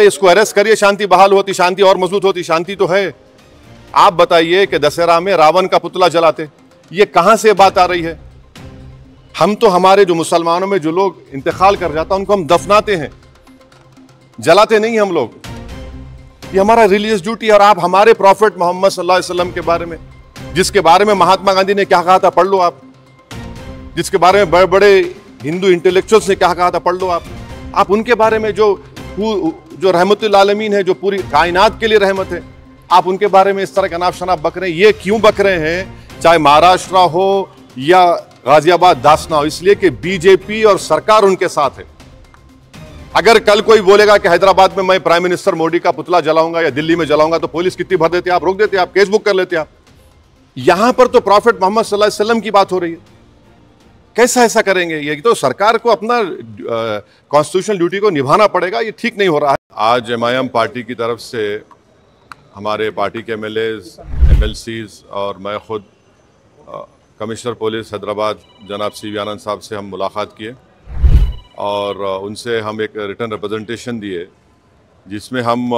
अरे इसको अरेस्ट करिए शांति बहाल होती शांति और मजबूत होती शांति तो है आप बताइए कि दशहरा में रावण का पुतला जलाते ये कहां से बात आ रही है हम तो हमारे जो मुसलमानों में जो लोग इंतकाल कर जाता उनको हम दफनाते हैं जलाते नहीं हम लोग ये हमारा रिलीजियस ड्यूटी है और आप हमारे प्रॉफिट मोहम्मद सल्लाम के बारे में जिसके बारे में महात्मा गांधी ने क्या कहा था पढ़ लो आप जिसके बारे में बड़े बड़े हिंदू इंटेलेक्चुअल्स ने क्या कहा था पढ़ लो आप आप उनके बारे में जो जो रहमत आलमीन है जो पूरी कायनात के लिए रहमत है आप उनके बारे में इस तरह के अनाप शनाप बक रहे हैं ये क्यों बक रहे हैं चाहे महाराष्ट्र हो या गाजियाबाद दासना हो इसलिए कि बीजेपी और सरकार उनके साथ है अगर कल कोई बोलेगा कि हैदराबाद में मैं प्राइम मिनिस्टर मोदी का पुतला जलाऊंगा या दिल्ली में जलाऊंगा तो पुलिस कितनी भर देती है आप रोक देते आप केस बुक कर लेते आप यहां पर तो प्रॉफिट मोहम्मद सल्लल्लाहु अलैहि वसल्लम की बात हो रही है कैसा ऐसा करेंगे ये तो सरकार को अपना कॉन्स्टिट्यूशनल ड्यूटी को निभाना पड़ेगा ये ठीक नहीं हो रहा है आज एम पार्टी की तरफ से हमारे पार्टी के एम एल और मैं खुद कमिश्नर पुलिस हैदराबाद जनाब सी आनंद साहब से हम मुलाकात किए और उनसे हम एक रिटर्न रिप्रेजेंटेशन दिए जिसमें हम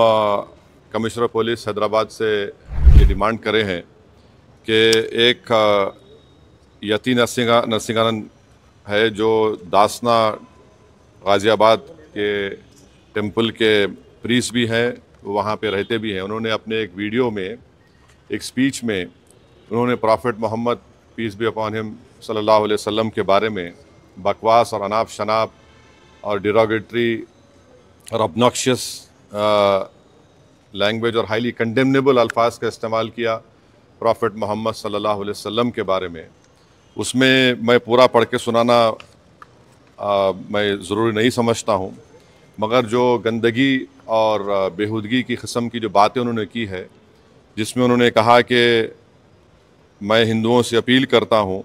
कमिश्नर पुलिस हैदराबाद से ये डिमांड करे हैं कि एक यति नरसिंगा नरसिंगानंद है जो दासना गाज़ियाबाद के टेम्पल के प्रीस भी हैं वहाँ पे रहते भी हैं उन्होंने अपने एक वीडियो में एक स्पीच में उन्होंने prophet Muhammad peace be upon him सल्लल्लाहु अलैहि वसल्लम के बारे में बकवास और अनाप शनाप और डिरोगेटरी और obnoxious लैंग्वेज और हाईली कंडेमनेबल अल्फाज का इस्तेमाल किया प्रॉफिट मोहम्मद सल्लल्लाहु अलैहि वसल्लम के बारे में उसमें मैं पूरा पढ़ के सुनाना आ, मैं ज़रूरी नहीं समझता हूँ मगर जो गंदगी और बेहूदगी की कस्म की जो बातें उन्होंने की है जिसमें उन्होंने कहा कि मैं हिंदुओं से अपील करता हूँ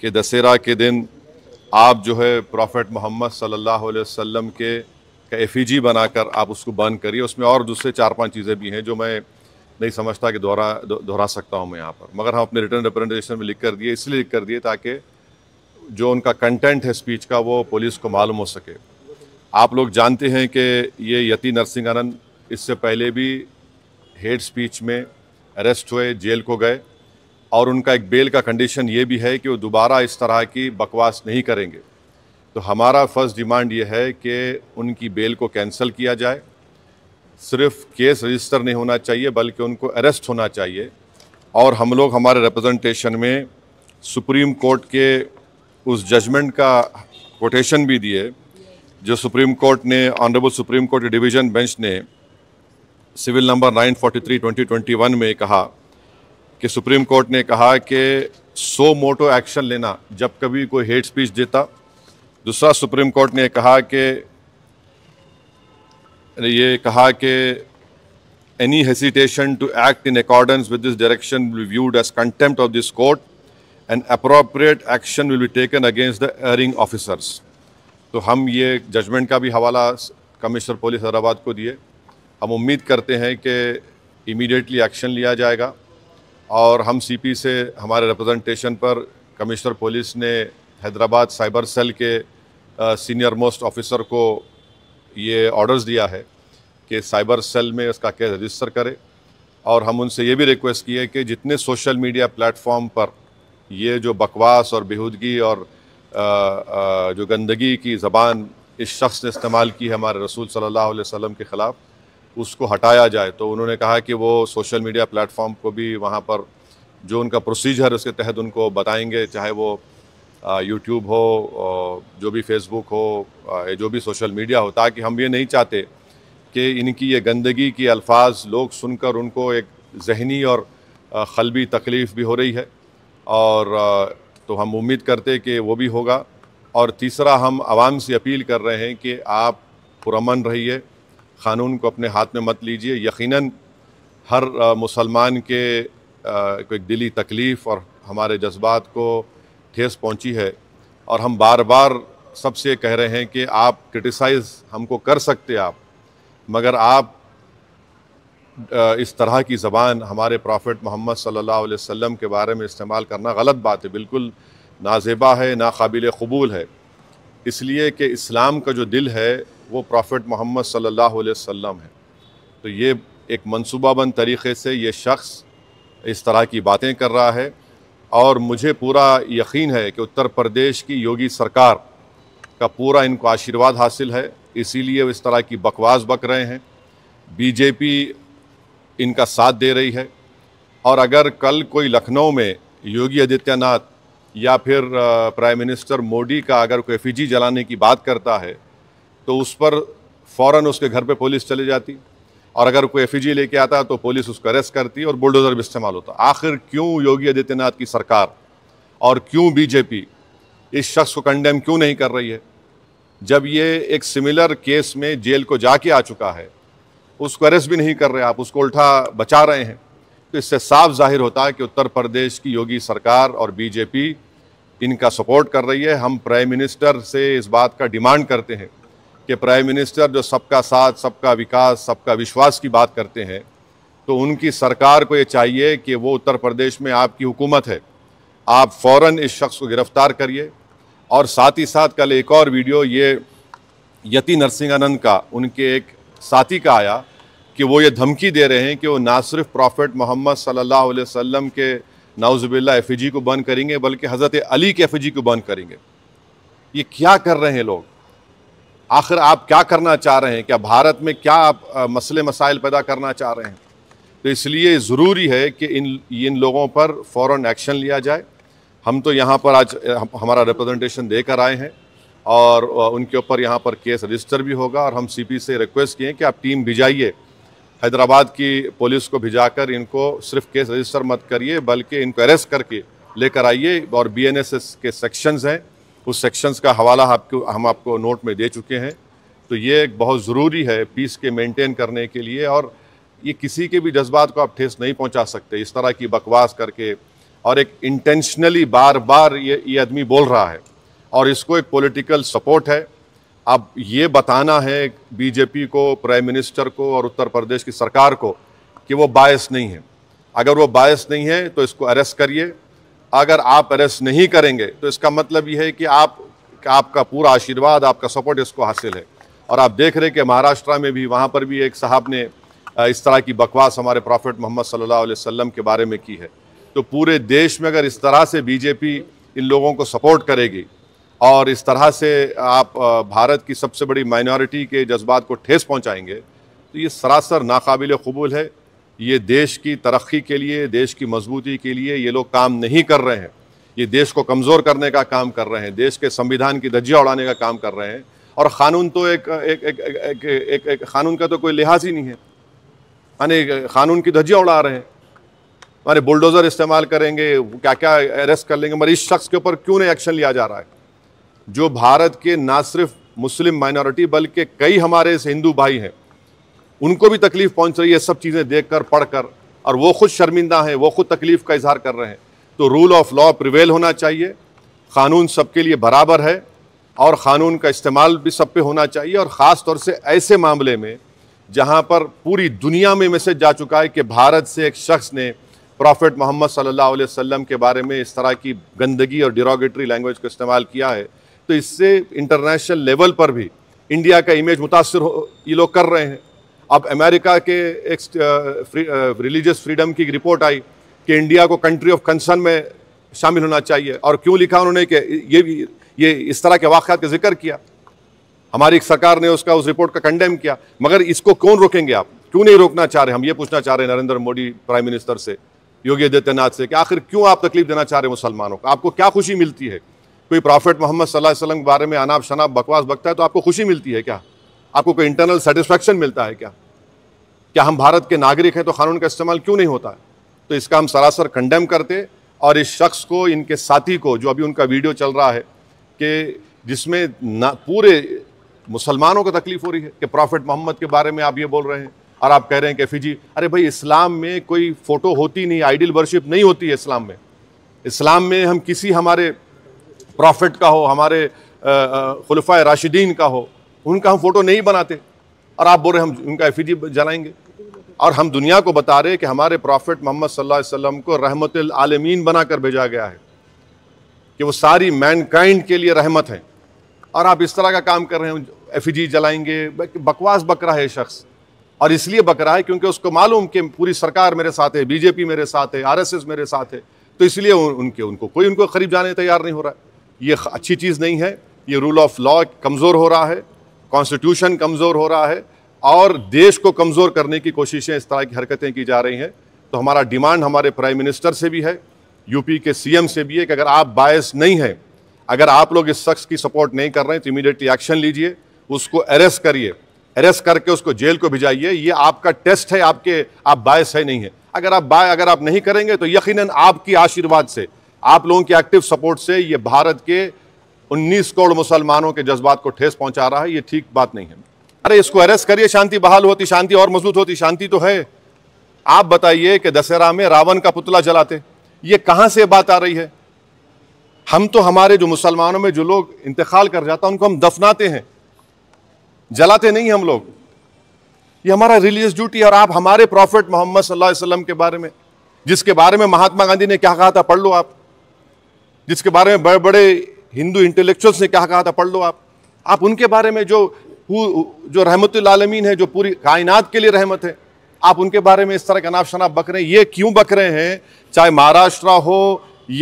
कि दशहरा के दिन आप जो है प्रॉफेट मोहम्मद सल्लल्लाहु अलैहि वसल्लम के का एफीजी बनाकर आप उसको बंद करिए उसमें और दूसरे चार पांच चीज़ें भी हैं जो मैं नहीं समझता कि दोहरा दोहरा सकता हूँ मैं यहाँ पर मगर हम अपने रिटर्न रिप्रेजेंटेशन में लिख कर दिए इसलिए लिख कर दिए ताकि जो उनका कंटेंट है स्पीच का वो पुलिस को मालूम हो सके आप लोग जानते हैं कि ये यति नरसिंह आनंद इससे पहले भी हेड स्पीच में अरेस्ट हुए जेल को गए और उनका एक बेल का कंडीशन ये भी है कि वो दोबारा इस तरह की बकवास नहीं करेंगे तो हमारा फर्स्ट डिमांड ये है कि उनकी बेल को कैंसिल किया जाए सिर्फ केस रजिस्टर नहीं होना चाहिए बल्कि उनको अरेस्ट होना चाहिए और हम लोग हमारे रिप्रेजेंटेशन में सुप्रीम कोर्ट के उस जजमेंट का कोटेशन भी दिए जो सुप्रीम कोर्ट ने honourable supreme court division bench ने सिविल नंबर 943 2021 में कहा कि सुप्रीम कोर्ट ने कहा कि सो मोटो एक्शन लेना जब कभी कोई हेट स्पीच देता दूसरा सुप्रीम कोर्ट ने कहा कि ने ये कहा कि any hesitation to act in accordance with this direction viewed as contempt of this court and appropriate action will be taken against the erring officers तो हम ये जजमेंट का भी हवाला कमिश्नर पुलिस हैदराबाद को दिए हम उम्मीद करते हैं कि इमीडिएटली एक्शन लिया जाएगा और हम सीपी से हमारे रिप्रेजेंटेशन पर कमिश्नर पुलिस ने हैदराबाद साइबर सेल के सीनियर मोस्ट ऑफिसर को ये ऑर्डर्स दिया है कि साइबर सेल में उसका केस रजिस्टर करे और हम उनसे ये भी रिक्वेस्ट की है कि जितने सोशल मीडिया प्लेटफॉर्म पर ये जो बकवास और बेहूदगी और आ, आ, जो गंदगी की ज़बान इस शख्स ने इस्तेमाल की हमारे रसूल सल्लल्लाहु अलैहि वसल्लम के ख़िलाफ़ उसको हटाया जाए तो उन्होंने कहा कि वो सोशल मीडिया प्लेटफॉर्म को भी वहाँ पर जो उनका प्रोसीजर उसके तहत उनको बताएंगे चाहे वो यूट्यूब हो जो भी फेसबुक हो जो भी सोशल मीडिया हो ताकि हम ये नहीं चाहते कि इनकी ये गंदगी की अल्फाज लोग सुनकर उनको एक जहनी और खलबी तकलीफ़ भी हो रही है और तो हम उम्मीद करते कि वो भी होगा और तीसरा हम आवाम से अपील कर रहे हैं कि आप पुरमन रहिए क़ानून को अपने हाथ में मत लीजिए यकीनन हर मुसलमान के एक दिली तकलीफ़ और हमारे जज्बात को ठेस पहुंची है और हम बार बार सबसे कह रहे हैं कि आप क्रिटिसाइज़ हमको कर सकते आप मगर आप इस तरह की ज़बान हमारे प्रॉफिट मोहम्मद सल्लल्लाहु अलैहि वसल्लम के बारे में इस्तेमाल करना गलत बात है बिल्कुल नाजेबा है ना काबिल कबूल है इसलिए कि इस्लाम का जो दिल है वो प्रॉफिट मोहम्मद सल्लल्लाहु अलैहि वसल्लम है तो ये एक मनसूबाबंद तरीके से ये शख्स इस तरह की बातें कर रहा है और मुझे पूरा यकीन है कि उत्तर प्रदेश की योगी सरकार का पूरा इनको आशीर्वाद हासिल है इसीलिए वो इस तरह की बकवास बक रहे हैं बीजेपी इनका साथ दे रही है और अगर कल कोई लखनऊ में योगी आदित्यनाथ या फिर प्राइम मिनिस्टर मोदी का अगर कोई एफिजी जलाने की बात करता है तो उस पर फ़ौर उसके घर पे पुलिस चली जाती और अगर कोई एफ लेके आता तो पुलिस उसको अरेस्ट करती और बुलडोज़र भी इस्तेमाल होता आखिर क्यों योगी आदित्यनाथ की सरकार और क्यों बीजेपी इस शख्स को कंडेम क्यों नहीं कर रही है जब ये एक सिमिलर केस में जेल को जाके आ चुका है उसको अरेस्ट भी नहीं कर रहे आप उसको उल्टा बचा रहे हैं तो इससे साफ जाहिर होता है कि उत्तर प्रदेश की योगी सरकार और बीजेपी इनका सपोर्ट कर रही है हम प्राइम मिनिस्टर से इस बात का डिमांड करते हैं कि प्राइम मिनिस्टर जो सबका साथ सबका विकास सबका विश्वास की बात करते हैं तो उनकी सरकार को ये चाहिए कि वो उत्तर प्रदेश में आपकी हुकूमत है आप फ़ौर इस शख्स को गिरफ़्तार करिए और साथ ही साथ कल एक और वीडियो ये यति नरसिंहानंद का उनके एक साथी का आया कि वो ये धमकी दे रहे हैं कि वो ना सिर्फ प्रॉफिट मोहम्मद सल्लल्लाहु अलैहि वसल्लम के नाउजबिल्ला एफ को बंद करेंगे बल्कि हज़रत अली के एफ को बंद करेंगे ये क्या कर रहे हैं लोग आखिर आप क्या करना चाह रहे हैं क्या भारत में क्या आप मसले मसाइल पैदा करना चाह रहे हैं तो इसलिए ज़रूरी है कि इन इन लोगों पर फ़ौर एक्शन लिया जाए हम तो यहाँ पर आज हमारा रिप्रेजेंटेशन देकर आए हैं और उनके ऊपर यहाँ पर केस रजिस्टर भी होगा और हम सीपी से रिक्वेस्ट किए कि आप टीम भिजाइए हैदराबाद की पुलिस को भिजाकर इनको सिर्फ केस रजिस्टर मत करिए बल्कि इनको अरेस्ट करके लेकर आइए और बी के सेक्शंस हैं उस सेक्शंस का हवाला आपको हम आपको नोट में दे चुके हैं तो ये एक बहुत ज़रूरी है पीस के मेंटेन करने के लिए और ये किसी के भी जज्बात को आप ठेस नहीं पहुंचा सकते इस तरह की बकवास करके और एक इंटेंशनली बार बार ये ये आदमी बोल रहा है और इसको एक पॉलिटिकल सपोर्ट है अब ये बताना है बीजेपी को प्राइम मिनिस्टर को और उत्तर प्रदेश की सरकार को कि वो बायस नहीं है अगर वो बायस नहीं है तो इसको अरेस्ट करिए अगर आप अरेस्ट नहीं करेंगे तो इसका मतलब ये है कि आप आपका पूरा आशीर्वाद आपका सपोर्ट इसको हासिल है और आप देख रहे हैं कि महाराष्ट्र में भी वहाँ पर भी एक साहब ने इस तरह की बकवास हमारे प्रॉफिट मोहम्मद सल्लल्लाहु अलैहि वसल्लम के बारे में की है तो पूरे देश में अगर इस तरह से बीजेपी इन लोगों को सपोर्ट करेगी और इस तरह से आप भारत की सबसे बड़ी माइनॉरिटी के जज्बात को ठेस पहुँचाएंगे तो ये सरासर नाकबिल कबूल है ये देश की तरक्की के लिए देश की मजबूती के लिए ये लोग काम नहीं कर रहे हैं ये देश को कमज़ोर करने का काम कर रहे हैं देश के संविधान की धज्जियाँ उड़ाने का काम कर रहे हैं और क़ानून तो एक एक एक एक, एक, एक क़ानून का तो कोई लिहाज ही नहीं है यानी क़ानून की धज्जियाँ उड़ा रहे हैं हमारे बुलडोज़र इस्तेमाल करेंगे क्या क्या अरेस्ट कर लेंगे मगर इस शख्स के ऊपर क्यों नहीं एक्शन लिया जा रहा है जो भारत के ना सिर्फ मुस्लिम माइनॉरिटी बल्कि कई हमारे हिंदू भाई हैं उनको भी तकलीफ पहुंच रही है सब चीज़ें देख कर पढ़ कर और वो खुद शर्मिंदा हैं वो खुद तकलीफ का इजहार कर रहे हैं तो रूल ऑफ लॉ प्रिवेल होना चाहिए क़ानून सबके लिए बराबर है और क़ानून का इस्तेमाल भी सब पे होना चाहिए और ख़ास तौर से ऐसे मामले में जहाँ पर पूरी दुनिया में मैसेज जा चुका है कि भारत से एक शख्स ने प्रॉफिट मोहम्मद सल्लल्लाहु अलैहि वसल्लम के बारे में इस तरह की गंदगी और डिरोगेटरी लैंग्वेज का इस्तेमाल किया है तो इससे इंटरनेशनल लेवल पर भी इंडिया का इमेज मुतासर ये लोग कर रहे हैं अब अमेरिका के एक रिलीजियस फ्रीडम की रिपोर्ट आई कि इंडिया को कंट्री ऑफ कंसर्न में शामिल होना चाहिए और क्यों लिखा उन्होंने कि ये ये इस तरह के वाक़ का जिक्र किया हमारी सरकार ने उसका उस रिपोर्ट का कंडेम किया मगर इसको कौन रोकेंगे आप क्यों नहीं रोकना चाह रहे हम ये पूछना चाह रहे हैं नरेंद्र मोदी प्राइम मिनिस्टर से योगी आदित्यनाथ से कि आखिर क्यों आप तकलीफ देना चाह रहे हैं मुसलमानों को आपको क्या खुशी मिलती है कोई प्रॉफिट मोहम्मद सल्लल्लाहु अलैहि वसल्लम के बारे में अनाप शनाप बकवास बकता है तो आपको खुशी मिलती है क्या आपको कोई इंटरनल सेटिस्फैक्शन मिलता है क्या क्या हम भारत के नागरिक हैं तो कानून का इस्तेमाल क्यों नहीं होता है तो इसका हम सरासर कंडेम करते और इस शख्स को इनके साथी को जो अभी उनका वीडियो चल रहा है कि जिसमें ना पूरे मुसलमानों को तकलीफ हो रही है कि प्रॉफिट मोहम्मद के बारे में आप ये बोल रहे हैं और आप कह रहे हैं कि फिजी अरे भाई इस्लाम में कोई फ़ोटो होती नहीं आइडियल वर्शिप नहीं होती है इस्लाम में इस्लाम में हम किसी हमारे प्रॉफिट का हो हमारे खलफा राशिदीन का हो उनका हम फोटो नहीं बनाते और आप बोल रहे हम उनका एफ जलाएंगे और हम दुनिया को बता रहे कि हमारे प्रॉफिट मोहम्मद सल्लल्लाहु को रहमत आलमीन बनाकर भेजा गया है कि वो सारी मैनकाइंड के लिए रहमत हैं और आप इस तरह का काम कर रहे हैं एफ जलाएंगे बकवास बकरा है शख्स और इसलिए बकरा है क्योंकि उसको मालूम कि पूरी सरकार मेरे साथ है बीजेपी मेरे साथ है आरएसएस मेरे साथ है तो इसलिए उनके उनको कोई उनको करीब जाने तैयार नहीं हो रहा है ये अच्छी चीज़ नहीं है ये रूल ऑफ लॉ कमज़ोर हो रहा है कॉन्स्टिट्यूशन कमज़ोर हो रहा है और देश को कमज़ोर करने की कोशिशें इस तरह की हरकतें की जा रही हैं तो हमारा डिमांड हमारे प्राइम मिनिस्टर से भी है यूपी के सीएम से भी है कि अगर आप बायस नहीं हैं अगर आप लोग इस शख्स की सपोर्ट नहीं कर रहे हैं तो इमीडिएटली एक्शन लीजिए उसको अरेस्ट करिए अरेस्ट करके उसको जेल को भिजाइए ये आपका टेस्ट है आपके आप बायस है नहीं है अगर आप बाय अगर आप नहीं करेंगे तो यकीन आपकी आशीर्वाद से आप लोगों के एक्टिव सपोर्ट से ये भारत के उन्नीस करोड़ मुसलमानों के जज्बात को ठेस पहुंचा रहा है ये ठीक बात नहीं है अरे इसको अरेस्ट करिए शांति बहाल होती शांति और मजबूत होती शांति तो है आप बताइए कि दशहरा में रावण का पुतला जलाते ये कहां से बात आ रही है हम तो हमारे जो मुसलमानों में जो लोग इंतकाल कर जाता उनको हम दफनाते हैं जलाते नहीं हम लोग ये हमारा रिलीजियस ड्यूटी और आप हमारे प्रॉफिट मोहम्मद सल्लाम के बारे में जिसके बारे में महात्मा गांधी ने क्या कहा था पढ़ लो आप जिसके बारे में बड़े बड़े हिंदू इंटेलेक्चुअल्स ने क्या कहा था पढ़ लो आप आप उनके बारे में जो जो रहमत आलमीन है जो पूरी कायनात के लिए रहमत है आप उनके बारे में इस तरह के अनाप शनाप बक रहे हैं ये क्यों बक रहे हैं चाहे महाराष्ट्र हो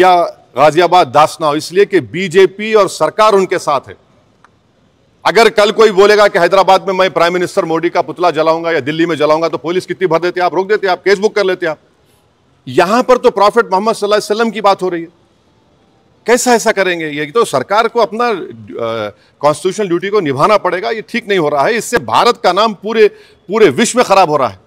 या गाजियाबाद दासना हो इसलिए कि बीजेपी और सरकार उनके साथ है अगर कल कोई बोलेगा कि हैदराबाद में मैं प्राइम मिनिस्टर मोदी का पुतला जलाऊंगा या दिल्ली में जलाऊंगा तो पुलिस कितनी भर देती है आप रोक देते आप केस बुक कर लेते आप यहां पर तो प्रॉफिट मोहम्मद सल्लल्लाहु अलैहि वसल्लम की बात हो रही है कैसा ऐसा करेंगे ये तो सरकार को अपना कॉन्स्टिट्यूशनल ड्यूटी को निभाना पड़ेगा ये ठीक नहीं हो रहा है इससे भारत का नाम पूरे पूरे विश्व में खराब हो रहा है